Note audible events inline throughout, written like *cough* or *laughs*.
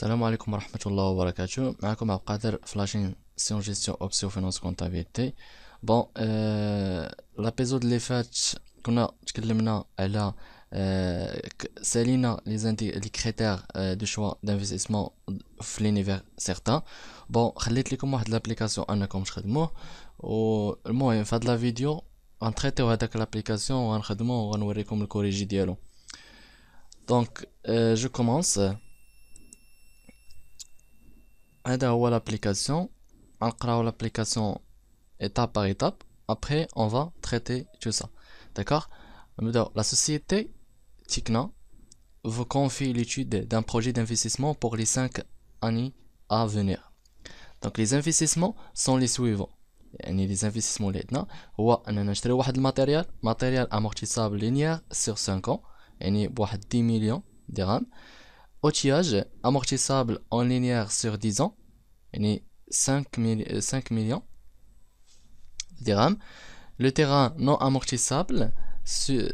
السلام عليكم ورحمة الله وبركاته معكم عبد القادر فلاشين سيون جيستيون اوبسيون فينونس كونتابيلتي بون آه لابيزود اللي فات كنا تكلمنا على آه سالينا لي زاندي لي كريتير دو شوا دانفستيسمون في لينيفير سيغتان بون خليت لكم واحد لابليكاسيون انكم تخدموه والمهم في هاد لا فيديو غنتريتيو هداك لابليكاسيون وغنخدمو وغنوريكم الكوريجي ديالو دونك جو كومونس هذا l'application on va l'application étape par étape après on va traiter tout ça d'accord la société Tikna vous confie l'étude d'un projet d'investissement pour les 5 années à venir donc les investissements sont les suivants les investissements là عندنا هو matériel. Matériel amortissable linéaire sur 5 ans يعني بواحد 10 millions dirhams. Outillage amortissable en linéaire sur 10 ans, 5, millions 5 millions dirhams. Le terrain non amortissable, 5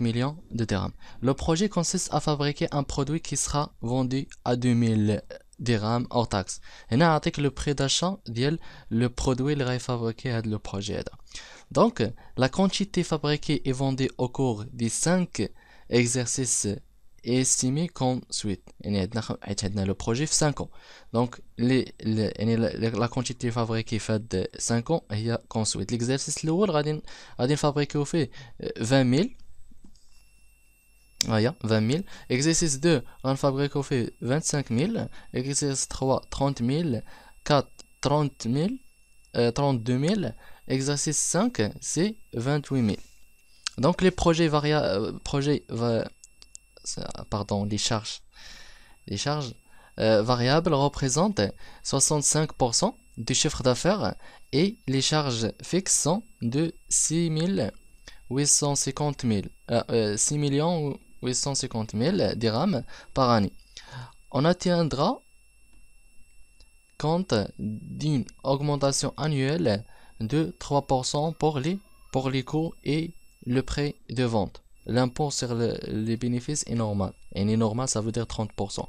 millions de dirhams. Le projet consiste à fabriquer un produit qui sera vendu à 2000 dirhams hors taxe. Et là, avec le prix d'achat, le produit sera fabriqué le projet. Donc, la quantité fabriquée et vendue au cours des 5 exercices estimé comme suite. a le projet 5 ans. Donc les, la quantité fabriquée fait 5 ans est comme suite. L'exercice الاول غادي fabriquer نفابريكيو فيه 20000 voilà, 20 000. Exercice 2, on fabrique 25 000. Exercice 3, 30 000. 4, 30 000. 32 000. Exercice 5, c'est 28 000. Donc les projets, variables euh, pardon, les charges, les charges euh, variables représentent 65% du chiffre d'affaires et les charges fixes sont de 6 850 000, 6 850 000 dirhams par année. On atteindra compte d'une augmentation annuelle de 3% pour les, pour les coûts et le prix de vente l'impôt sur les bénéfices est normal. Et normal, ça veut dire 30%.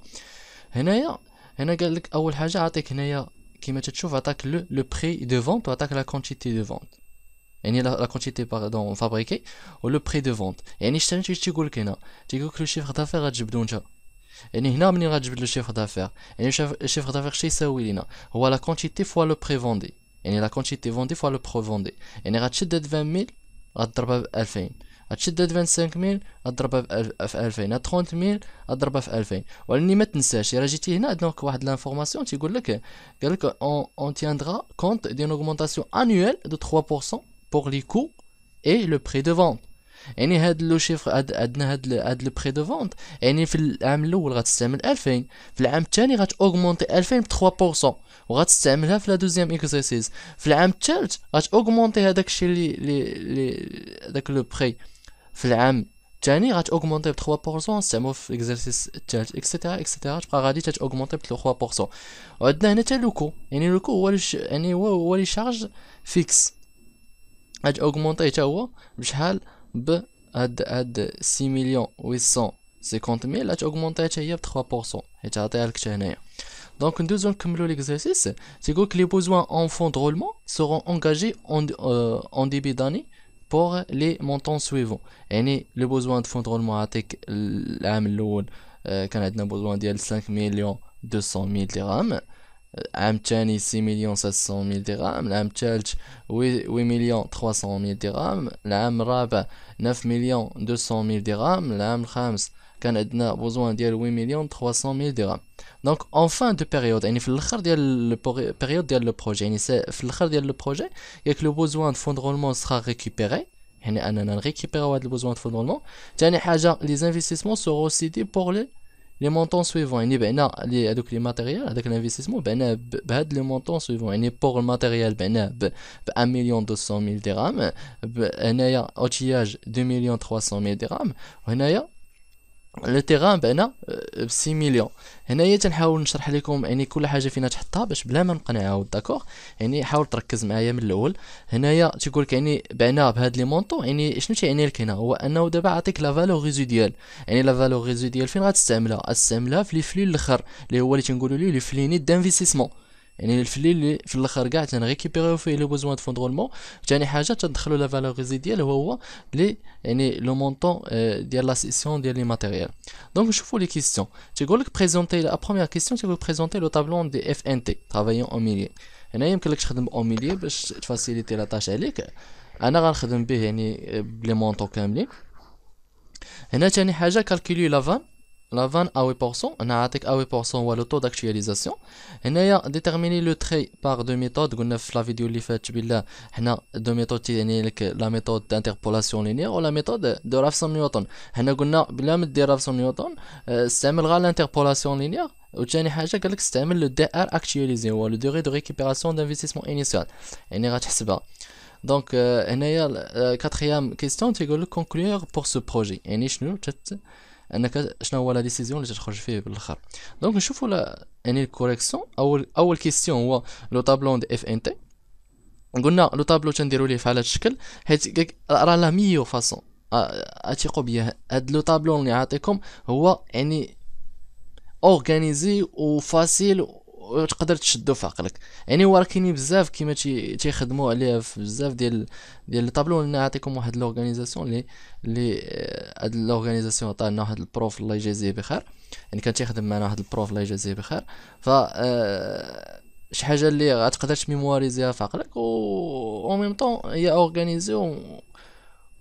هنا, هنا قالك اول حاجه عطيك c'est كيما تشوف عطاك le, le prix de vente ou la quantité de vente. Et la, quantité pardon fabriquée ou le prix de vente. يعني شتا نتي تقول le chiffre d'affaires غتجيب دونجا. يعني هنا منين غتجيب le chiffre d'affaires. le chiffre d'affaires شي يساوي Ou la quantité fois le prix vendu. يعني la quantité vendue fois le prix vendu. يعني غتشد 20000 غتضربها ب 2000. هتشد هاد ميل اضربها في 2000 هاد ميل اضربها في 2000 ولكن ما تنساش الا جيتي هنا دونك واحد لانفورماسيون تيقول لك قال لك اون اون تيندرا كونت دين اوغمونطاسيون انويل دو 3% بور لي كو اي لو بري دو فونت يعني هاد لو شيفر هاد عندنا هاد هاد لو بري دو فونت يعني في العام الاول غتستعمل 2000 في العام الثاني غتاوغمونتي 2000 ب 3% وغتستعملها في لا دوزيام اكزرسيس في العام الثالث غتاوغمونتي هذاك الشيء اللي اللي داك لو بري في العام الثاني غتاوغمونتي ب 3% نستعملو في الاكزرسيس الثالث اكسيتيرا اكسيتيرا ب 3% وعندنا هنا يعني لوكو هو يعني هو هو لي شارج فيكس هو بشحال ب هاد 6 هي ب 3% حيت Donc, nous allons l'exercice. C'est que les besoins en fonds de roulement seront engagés en début d'année pour les montants suivants. Et le besoin de fonds de roulement à tech, l'âme euh, l'eau, a besoin de 5 millions 200 000 dirhams. Euh, l'âme 6 millions 700 000 dirhams. Lamchelch 8 millions 300 000 dirhams. L'âme 9 millions 200 000 dirhams. L'âme qu'on a besoin de 8 300 000 dirhams Donc, en fin de période, il y a le projet. Il y a le projet. Et que le besoin de fonds de roulement sera récupéré, il y a un le besoin de fonds de roulement, les investissements seront aussi pour les montants suivants. Il y a les matériels, avec l'investissement, il ben, euh, bah, les montants suivants. Il y a pour le matériel, il y a 1 200 000 d'euros. Il y a un outillage, 2 300 000 a لو تيغان بعنا آه، ب 6 مليون هنايا تنحاول نشرح لكم يعني كل حاجه فينا تحطها باش بلا ما نقنعها داكوغ يعني حاول تركز معايا من الاول هنايا تيقول لك يعني بعنا بهاد لي مونطو يعني شنو تيعني لك هنا هو انه دابا عطيك لا فالور ديال يعني لا فالور ديال فين غتستعملها استعملها في لي فلو الاخر اللي هو اللي تنقولوا ليه لي فلينيت دانفيستيسمون يعني في الليل في الاخر كاع تنريكيبيريو فيه لو بوزوان دو فون ثاني حاجه تدخلوا لا فالوريزي ديالو هو لي يعني لو مونطون آه، ديال لا سيسيون ديال لي ماتيريال دونك نشوفوا لي كيسيون تيقول لك بريزونتي لا بروميير كيسيون تيقول بريزونتي لو طابلون دي اف ان تي ترافايون او ميليي هنا يمكن لك تخدم او ميليي باش تفاسيليتي لا تاش عليك انا غنخدم به يعني آه، بلي مونطون كاملين هنا ثاني حاجه كالكولي فان la vanne à 8%, on a 8% ou le taux d'actualisation. On a déterminé le trait par deux méthodes. On a la vidéo qui fait on a deux méthodes la méthode d'interpolation linéaire ou la méthode de Raphson Newton. On a قلنا la méthode de Raphson Newton c'est l'interpolation linéaire. وثاني حاجه قالك le DR actualisé ou le هو de récupération d'investissement initial. دانفيستيسمون انيسيال يعني Donc, la euh, euh, quatrième question, tu conclure pour ce projet. Et انك شنو هو لا ديسيزيون اللي تخرج فيه بالاخر دونك نشوفوا لا يعني الكوريكسيون اول اول كيستيون هو لو طابلون دي اف ان تي قلنا لو طابلو تنديرو ليه فعلى هذا الشكل حيت راه لا ميو فاصون اثقوا بيا هاد لو طابلون اللي عاطيكم هو يعني اورغانيزي وفاسيل وتقدر تشدو في عقلك يعني هو راه كاينين بزاف كيما تيخدموا عليها في بزاف ديال ديال الطابلو انا نعطيكم واحد لورغانيزاسيون اللي اللي آه، هاد لورغانيزاسيون عطانا واحد البروف الله يجازيه بخير يعني كان تيخدم معنا واحد البروف الله يجازيه بخير ف آه، شي حاجه اللي غتقدر تميمواريزيها في عقلك و او ميم طون هي اورغانيزي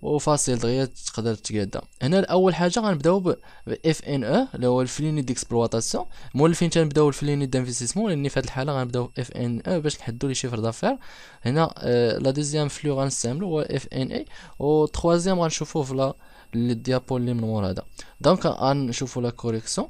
وفاصل دغيا تقدر تقادا هنا اول حاجه غنبداو ب اف ان او اللي هو الفليني ديكسبلواتاسيون مولفين تنبداو الفليني دانفيستيسمون لان في هذه الحاله غنبداو اف ان او باش نحدو لي شيفر دافير هنا آه لا دوزيام فلو غنستعملو هو اف ان اي و تخوازيام غنشوفو في لا الديابول اللي من مور هذا دونك غنشوفو لا كوريكسيون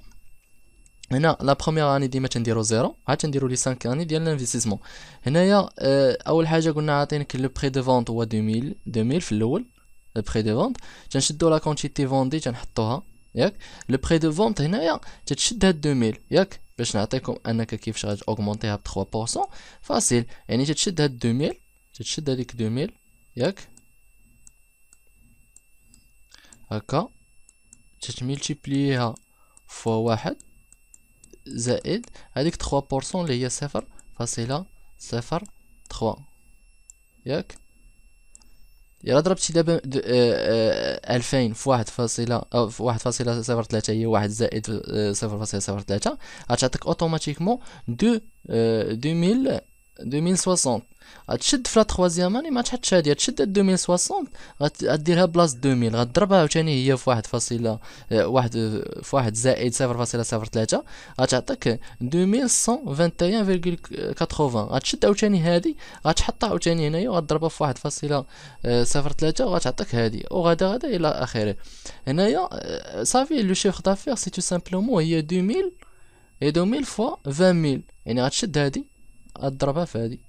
هنا لا بروميير اني ديما تنديرو زيرو عاد تنديرو لي 5 اني ديال الانفستيسمون هنايا آه، اول حاجه قلنا عاطينك لو بري دو فونت هو 2000 2000 في الاول لو بري دو فونت تنشدو لا كونتيتي فوندي تنحطوها ياك لو بري دو فونت هنايا تتشد هاد 2000 ياك باش نعطيكم انك كيفاش غادي اوغمونتيها ب 3% فاسيل يعني تتشد هاد 2000 تتشد هذيك 2000 ياك هكا تتملتيبليها فوا واحد زائد هذيك 3% اللي هي صفر فاصلة صفر 3 ياك الا ضربتي دابا آه، آه، ألفين في واحد فاصلة أو في واحد فاصلة صفر تلاتة هي واحد زائد آه، صفر فاصلة صفر تلاتة غتعطيك اوتوماتيكمون دو دو ميل 2060 غتشد في لا تخوازيام اني ما تحطش هادي تشد 2060 غديرها بلاص 2000 غضربها عاوتاني هي في واحد فاصلة واحد في واحد زائد 0.03 غتعطيك 2121.80 غتشد عاوتاني هادي غتحطها عاوتاني هنايا وغضربها في واحد فاصلة 0.3 وغتعطيك هادي وغدا غدا الى اخره هنايا صافي لو شيف دافير سي تو سامبلومون هي 2000 هي 2000 فوا 20000 يعني غتشد هذه اضربها فهادي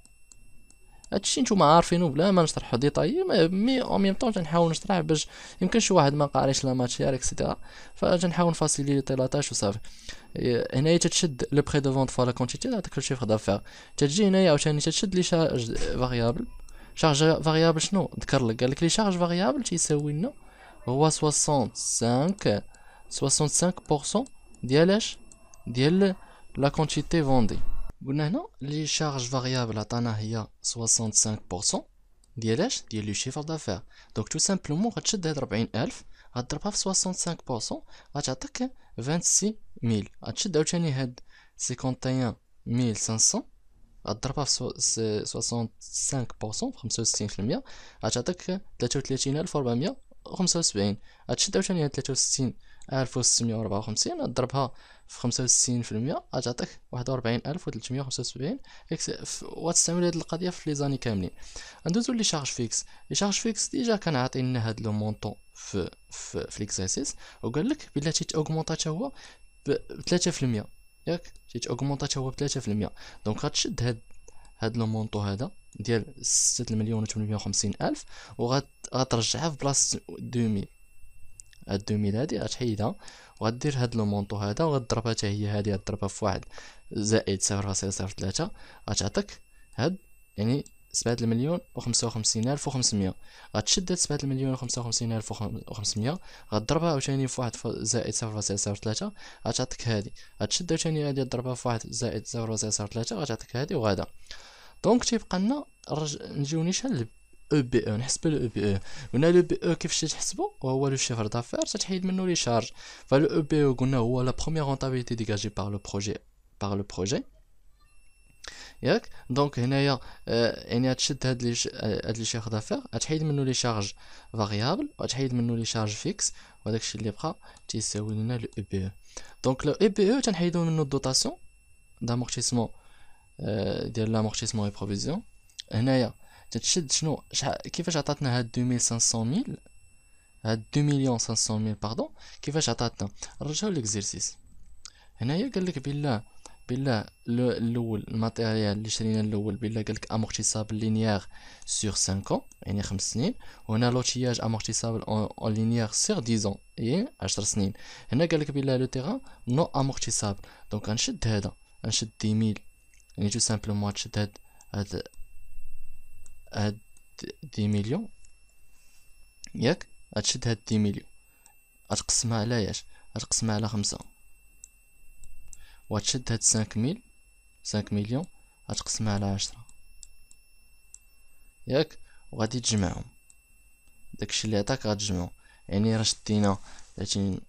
هادشي نتوما عارفينو بلا ما نشرحو ديطاي مي او ميم طون تنحاول نشرح باش يمكن شي واحد ما قاريش لا ماتيير اكسيتيرا فتنحاول نفاسيليتي لا تاش وصافي إيه، هنايا تتشد لو بري دو فونت فوا لا كونتيتي تعطيك الشيفر دافير تتجي هنايا عاوتاني تتشد لي شارج فاريابل شارج فاريابل شنو ذكر لك قال لك لي شارج فاريابل تيساوي لنا هو 65 65% ديال اش ديال لا كونتيتي فوندي قلنا هنا لي شارج فاريابل عطانا هي 65% ديال اش ديال لو شيفر دافير دونك تو سامبلومون غتشد هاد 40000 غضربها في 65% غتعطيك 26000 غتشد عاوتاني هاد 51500 غضربها في 65% ب 65% غتعطيك 33400 75 وسبعين غتشد عاوتاني هاد تلاتة وستين ألف وستمية ضربها في 65 في المية غتعطيك 41375 اكس ألف وتلتمية وتستعمل هاد القضية في لي زاني كاملين ندوزو لي شارج فيكس لي شارج فيكس ديجا كان عاطينا هاد لو مونطون في في في ليكزارسيس وقال لك بلي تيتاوغمونطا تا هو ب 3% في المية ياك تيتاوغمونطا تا هو ب 3% في المية دونك غتشد هاد هاد لو مونطو هذا ديال 6 مليون و850 الف وغترجعها في بلاصه 2000 هاد 2000 هادي غتحيدها وغدير هاد لومونطو هذا وغضربها حتى هي هادي غضربها في واحد زائد 0.03 غتعطيك هاد يعني 7 مليون و وخمسين ألف وخمسمية غتشد هاد سبعة المليون وخمسة وخمسين ألف وخمسمية غضربها عاوتاني في واحد زائد 0.03 غتعطيك هادي غتشد عاوتاني هادي ضربها في واحد زائد 0.03 غتعطيك هادي وغادا دونك تيبقى لنا نجيو نشال او بي او نحسب لو او بي او هنا لو بي او كيفاش تحسبو وهو لو شيفر دافير تتحيد منو لي شارج فلو او بي او قلنا هو لا بروميير رونتابيليتي ديجاجي بار لو بروجي بار لو بروجي ياك دونك هنايا يعني تشد هاد لي هاد لي شيخ دافير تحيد منو لي شارج فاريابل وتحيد منو لي شارج فيكس وهداك الشيء اللي بقى تيساوي لنا لو او بي او دونك لو او بي او تنحيدو منو الدوطاسيون دامورتيسمون آه، ديال لامورتيسمون اي بروفيزيون هنايا تتشد شنو شحال كيفاش عطاتنا هاد 2500 ميل هاد 2 مليون 500 ميل باردون كيفاش عطاتنا نرجعو ليكزيرسيس هنايا قال لك بلا بالله الاول الماتيريال اللي شرينا الاول بلا قال لك امورتيسابل لينيير سور 5 يعني 5 سنين وهنا لوتياج امورتيسابل اون لينيير سور 10 اي يعني 10 سنين هنا قال لك بالله لو تيغان نو امورتيسابل دونك غنشد هذا غنشد 10 ميل يعني تو سامبلومون تشد هاد هاد هاد دي مليون ياك غتشد هاد دي مليون غتقسمها على ياش غتقسمها على خمسة وغتشد هاد سانك ميل سانك مليون غتقسمها على عشرة ياك وغادي تجمعهم داكشي اللي عطاك غتجمعو يعني راه شدينا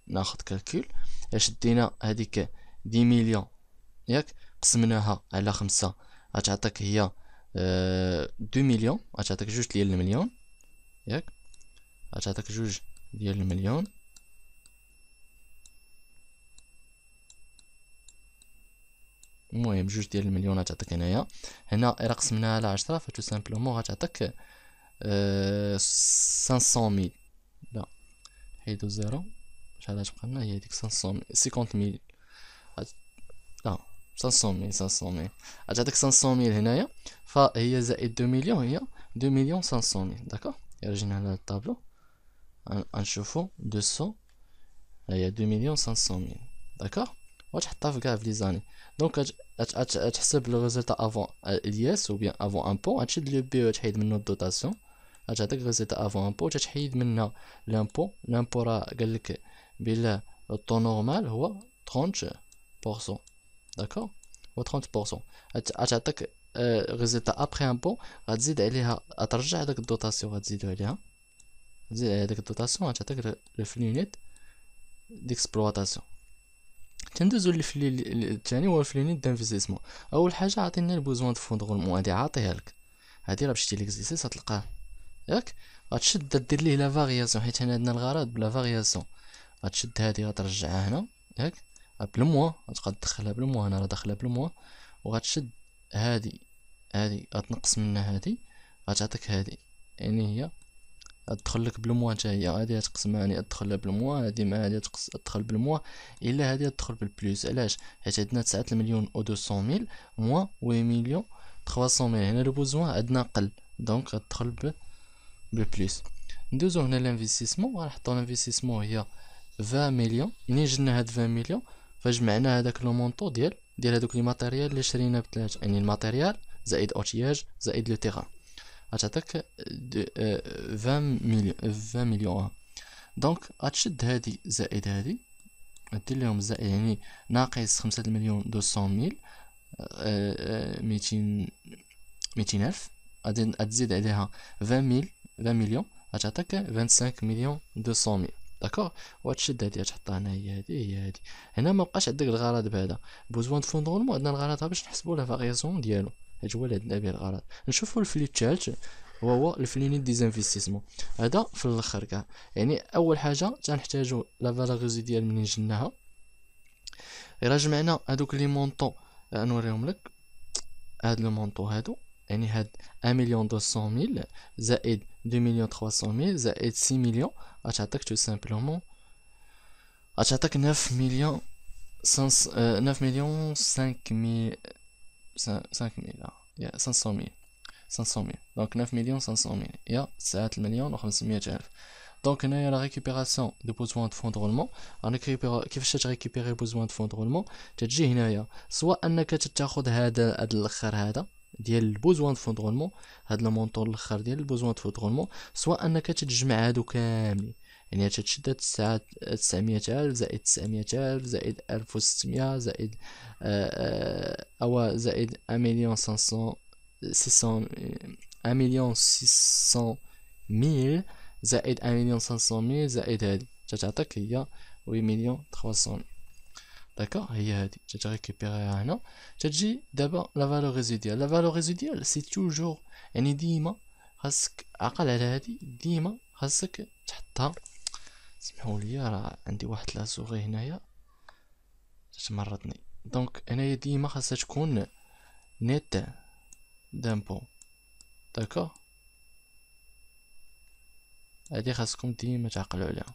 ناخد كالكول شدينا هاديك دي مليون ياك قسمناها على خمسة غتعطيك هي آه، دو مليون غتعطيك جوج ديال المليون ياك غتعطيك جوج ديال المليون المهم جوج ديال المليون غتعطيك هنايا هنا الا قسمناها على عشرة فتو سامبلومون غتعطيك آه، خمسون ميل لا حيدو زيرو شحال غتبقى لنا هي خمسون سيكونت ميل 500 000, 500 000. Ajadaq 500 000, il y a 2 millions, il y a 2 millions 500 000. D'accord Il y a un tableau. En chauffant, 200 000. Il y a 2 millions 500 000. D'accord Donc, ajadaq le résultat avant euh, l'IS ou bien avant impôt. Ajadaq le e, résultat avant impôt. Ajadaq le résultat avant impôt. Ajadaq le résultat avant impôt. Ajadaq le résultat avant impôt. Ajadaq le résultat avant impôt. L'impôt le temps normal ou 30%. داكوغ و 30% غتعطيك ريزلتا ابخي امبو غتزيد عليها غترجع هداك الدوطاسيون غتزيدو عليها تزيد على داك الدوطاسيون غتعطيك الفلي يونيت ديكسبلواتاسيون تندوزو للفلي الثاني هو الفلي نيت دانفيزيسمون اول حاجه عطينا البوزوان دو فوندغولمون هادي عاطيها لك هادي راه بشتي ليكزيسيس غتلقاه ياك غتشد دير ليه لا فارياسيون حيت هنا عندنا الغرض بلا فارياسيون غتشد هادي غترجعها هنا ياك بلموا غتقاد تدخلها بلموا هنا راه داخله بلموا وغتشد هادي هادي غتنقص منها هادي غتعطيك هادي يعني هي غتدخلك لك بالموا حتى هي هادي يعني هاني غتدخل بالموا هادي مع هادي غتدخل بالموا الا هادي غتدخل بالبلوس علاش حيت عندنا 9 مليون و 200 ميل موا و مليون 300 ميل هنا لو بوزوا عندنا قل دونك غتدخل ب بالبلوس ندوزو هنا لانفيستيسمون غنحطو لانفيستيسمون هي 20 مليون منين جنا هاد 20 مليون فجمعنا هذاك لو مونطو ديال ديال هذوك لي ماتيريال اللي شرينا بثلاث يعني الماتيريال زائد اوتياج زائد لو تيغان غتعطيك 20 مليون 20 مليون دونك غتشد هادي زائد هادي غدير لهم زائد يعني ناقص 5 مليون 200 ميل 200 آه، آه، ميتين ألف غادي تزيد عليها 20 ميل 20 مليون غتعطيك 25 مليون 200 ميل داكوغ الشده هادي تحطها هي هادي هي هادي هنا مبقاش عندك الغرض بعدا بوزوان دو فوندومون عندنا الغرض باش نحسبو لا فاريزون ديالو هاد هو اللي عندنا به الغرض نشوفو الفلي هو هو الفلينيت ديزانفيستيسمون هذا في الاخر كاع يعني اول حاجه تنحتاجو لا فالور ديال منين جناها الا جمعنا هادوك لي مونطون نوريهم لك هاد لو مونطو هادو يعني هاد 1 مليون 200 ميل زائد 2 مليون 300 ميل زائد 6 مليون غتعطيك تو سامبلومون غتعطيك 9 مليون 9 آه، مليون 500 500000 آه، يا 500000 500000 دونك 9 مليون 500000 يا 9 مليون و 500000 دونك هنايا لا ريكوبيراسيون دو بوزوان دو فون دو رولمون كيفاش تريكوبيري بوزوان دو فون دو رولمون تتجي هنايا سواء انك تاخذ هذا هذا الاخر هذا ديال البوزوان دو فودرونمون هاد المونطور الاخر ديال البوزوان دو فودرونمون سواء انك تجمع هادو كاملين يعني تشد هاد الساعة 900 زائد 900000 زائد 1600 زائد آه، آه، او زائد 1 مليون 500 1 مليون 600000 زائد 1 مليون 500000 زائد هادي تتعطيك هي 8 مليون 300000 D'accord هي هادي جات هنا تجي دابا لا فالور ريزيديال لا فالور ريزيديال سي توجور يعني ديما خاصك عقل على هادي ديما خاصك تحطها سمحوا لي راه عندي واحد لاسوغي هنايا تمرضني دونك هنايا ديما خاصها تكون نيت دامبو داكور هادي خاصكم ديما تعقلوا عليها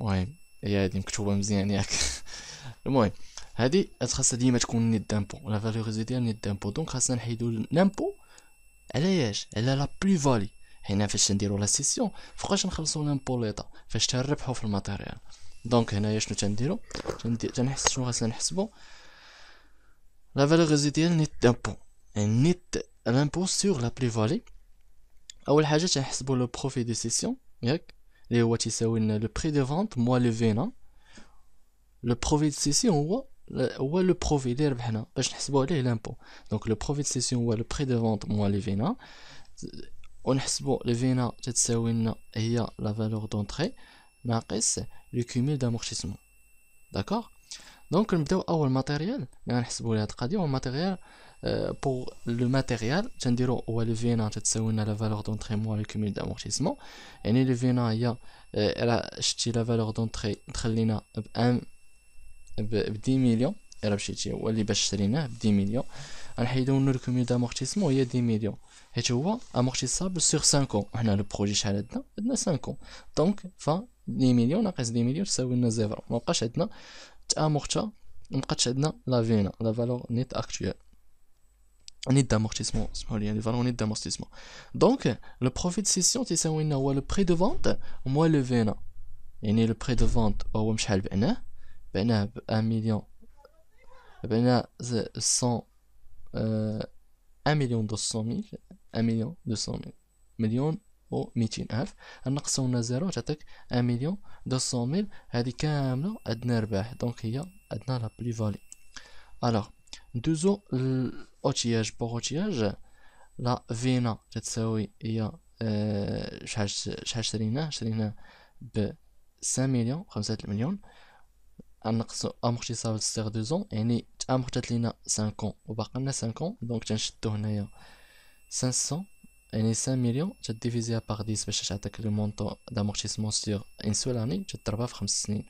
المهم هي هادي مكتوبه مزيان ياك *laughs* المهم هادي خاصها ديما تكون نيت دامبو لا فالوريزي ديال نيت دامبو دونك خاصنا نحيدو لامبو علاش على لا بلو فالي حنا فاش نديرو لا سيسيون فوقاش نخلصو لامبو ليطا فاش تنربحو في الماتيريال دونك هنايا شنو تنديرو تنحس شنو خاصنا نحسبو لا فالوريزي ديال نيت دامبو يعني نيت لامبو سور لا بلو فالي اول حاجه تنحسبو لو بروفي دي سيسيون ياك le prix de vente moins le le profit de on voit le profit de l'impôt donc le profit de cession le prix de vente moins le vena le c'est la valeur d'entrée le cumul d'amortissement d'accord donc on a oh, le matériel on a le matériel بور لو ماتيريال تنديرو هو لو فينا تتساوي لنا لا فالور دونتري موا لو كومول دامورتيسمون يعني لو فينا هي الا شتي لا فالور دونتري تخلينا ب 1 ب 10 مليون الا مشيتي هو اللي باش شريناه ب 10 مليون غنحيدو منو لو كومول دامورتيسمون هي 10 مليون حيت هو امورتيسابل سيغ 5 ans حنا لو بروجي شحال عندنا عندنا 5 ans دونك ف 10 مليون ناقص 10 مليون تساوي لنا زيرو مابقاش عندنا تامورتا مبقاتش عندنا لا فينا لا فالور نيت اكتويال un d'amortissement. On d'amortissement. Donc, le profit de session, c'est ça, le prix de vente, moins le vena. Et le prix de vente, on 1 million. On 200 000. 1 million de Million On 1 million 200 000. On Donc, la plus-value. Alors, ندوزو للاوتياج بوغ اوتياج لا فينا تتساوي هي شحال شرينا شريناه شريناه ب 5 مليون خمسة مليون نقصو امورتيسابل سيغ دو زون يعني تامورتات لينا 5 كون وباقا لنا 5 كون دونك تنشدو هنايا 500 يعني 5 مليون تديفيزيها باغ 10 باش تعطيك لو مونطو دامورتيسمون سيغ ان سول اني تضربها في خمس سنين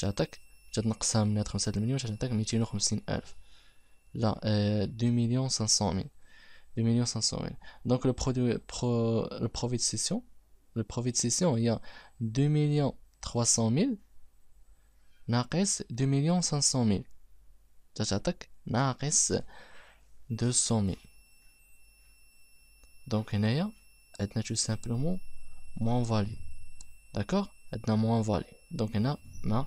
تعطيك تنقصها من هاد 5 مليون تعطيك 250 الف Là, euh, 2 500 000. 2 500 000. Donc le, produit, le profit de session, le profit de session, il y a 2 300 000, ناقص 2 500 000. Ça t'attaque, ناقص 200 000. Donc il y a, tout simplement moins value. D'accord? Elle moins value. Donc il y a, ما,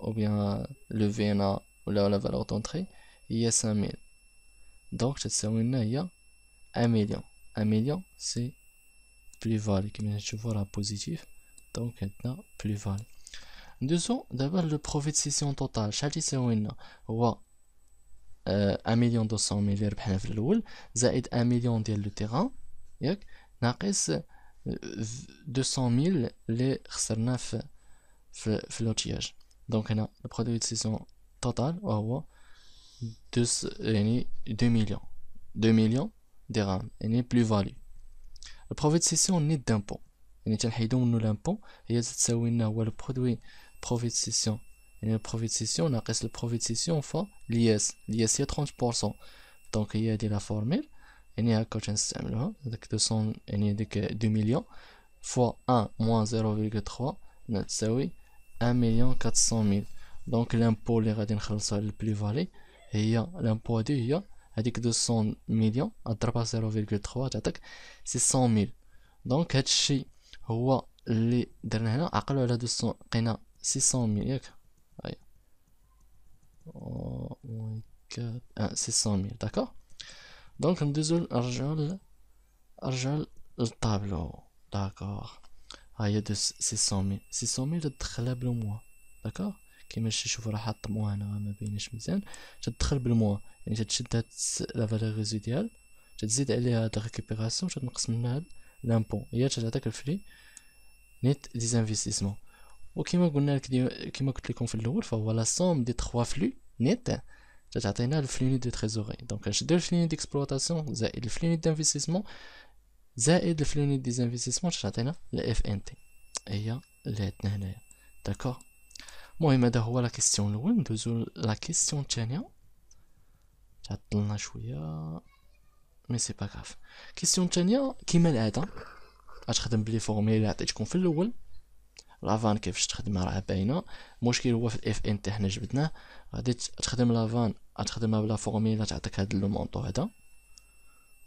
ou bien le VNA ou la, valeur d'entrée, il y a 5000. Donc, je te il y a 1 million. 1 million, c'est plus valide. Je vois la positive, donc maintenant plus-value. valide. Deuxièmement, d'abord le profit de session totale. Chaque il y a 1 million 200 000 euros, ça aide 1 million de terrain. Donc, on 200 000 les 9 flottillages. Donc on produit de production total ou avoir 2 millions. 2 millions Il et a plus value. Le profit de session net d'impôt. Il n'est pas l'impôt. Il y a cette le produit de session. Et le profit de session, on a le profit de session fois l'IS. L'IS est 30%. Donc il y a la formule. Il y a un coaching Donc il y a 2 millions fois 1 moins 0,3. ça sauvine. 1 400 000 Donc l'impôt les le plus valé et l'impôt de l'IA, c'est 200 millions à 0,3 c'est 100 000. Donc si chi les dernier là à 600 000 600 000 d'accord donc nous devons argent le tableau d'accord هاهي دو سيسوميل سيسوميل تدخلها بالموا داكوغ كيما شوف راه حاط موا هنا ما بينش مزيان تدخل بالموا يعني تتشد هاد لا فالور ديال تزيد عليها هاد ريكوبيراسيون تنقص منها هاد لامبون هي تتعطيك الفري نيت ديزانفيستيسمون وكما قلنا لك كما قلت لكم في الاول فهو لا سوم دي تخوا فلو نيت تتعطينا نيت دو تريزوري دونك نشدو نيت ديكسبلوطاسيون زائد نيت دانفيستيسمون زائد الفلوني ديزانفيستيسمون تاش تعطينا لا ان تي هي اللي عندنا هنايا داكوغ المهم هذا هو لا كيستيون الاول ندوزو لا كيستيون الثانيه تعطلنا شويه مي سي با كاف كيستيون الثانيه كيما العاده غتخدم بلي فورمي اللي عطيتكم في الاول لافان كيفاش تخدمها راه باينه المشكل هو في الاف ان تي حنا جبدناه غادي تخدم لافان غتخدمها بلا اللي تعطيك هاد لو مونطو هذا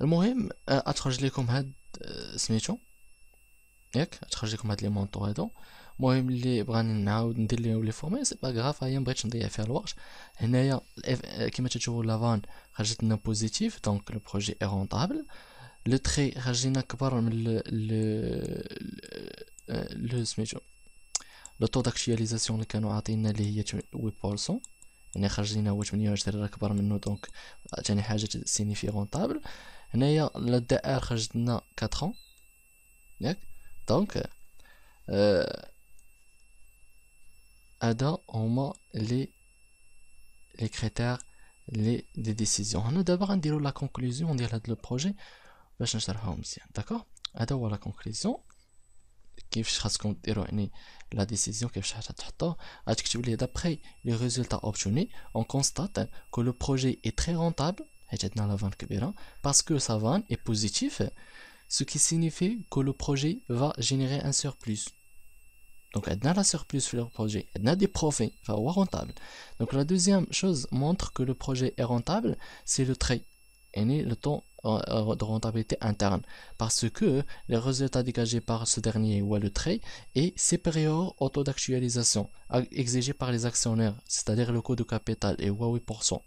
المهم اتخرج لكم هاد سميتو ياك اتخرج لكم هاد لي مونطو هادو المهم اللي بغاني نعاود ندير ليهم لي فورمي سي با غاف هي مبغيتش نضيع فيها الوقت هنايا كيما تشوفوا لافان خرجت لنا بوزيتيف دونك لو بروجي اي رونطابل لو تري خرج لنا كبر من ل... لو سميتو لو طو داكشياليزاسيون اللي كانوا عاطينا اللي هي وي بورسون يعني خرج لنا هو 28 راه كبر منه دونك ثاني حاجه سينيفي رونطابل Et déjà, le dire à 4 ans, Donc, alors on les critères des décisions. On a d'abord dire la conclusion, on dit le projet va changer la D'accord. on la conclusion qui va se la décision va ce d'après les résultats obtenus, on constate que le projet est très rentable la parce que sa vente est positive, ce qui signifie que le projet va générer un surplus donc a la surplus sur le projet a des profits va être rentable donc la deuxième chose montre que le projet est rentable c'est le trait et le temps euh, de rentabilité interne parce que les résultats dégagés par ce dernier ou le trait est supérieur au taux d'actualisation exigé par les actionnaires, c'est-à-dire le coût de capital est 8%.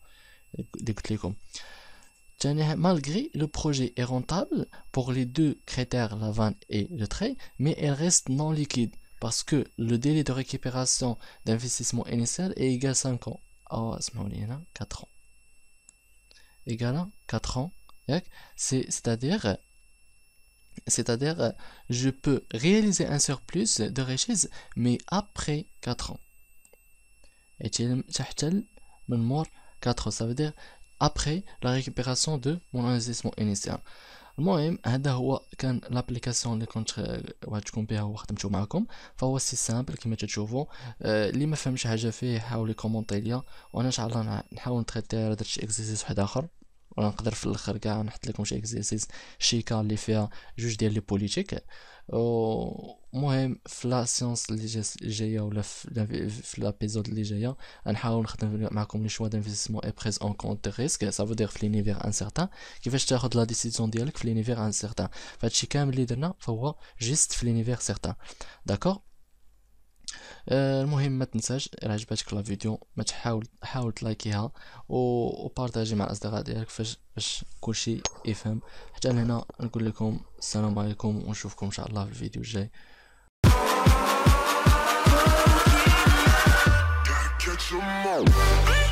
Malgré le projet est rentable pour les deux critères, la vanne et le trait, mais elle reste non liquide parce que le délai de récupération d'investissement initial est égal à 5 ans. Ah, là, 4 hein, ans. Égal à 4 ans. C'est-à-dire, c'est-à-dire, je peux réaliser un surplus de richesse, mais après 4 ans. Et 4 ça veut dire ابخي لا récupération دو مون investissement initial المهم هذا هو كان لابليكاسيون اللي كنت تكون آه، بها وخدمتو معكم فهو سي سامبل كما تشوفوا آه، اللي ما فهمش حاجه فيه حاول يكومونتي ليا وانا ان شاء الله نحاول نتريتي درت شي اكزيسيس واحد اخر ونقدر في الاخر كاع نحط لكم شي اكزرسيس شيكا اللي فيها جوج ديال لي بوليتيك المهم في لا سيونس اللي جايه ولا في لابيزود اللي جايه غنحاول نخدم معكم لي شوا دانفيستيسمون اي بريز اون كونت ريسك سافو دير في لينيفير انسيغتان كيفاش تاخد لا ديسيزيون ديالك في لينيفير انسيغتان فهادشي كامل اللي درنا فهو جيست في لينيفير سيغتان داكور آه، المهم ما تنساش الا عجبتك لا فيديو ما تحاول حاول تلايكيها وبارطاجي مع الاصدقاء ديالك فاش باش كلشي يفهم حتى لهنا نقول لكم السلام عليكم ونشوفكم ان شاء الله في الفيديو الجاي Get your mouth.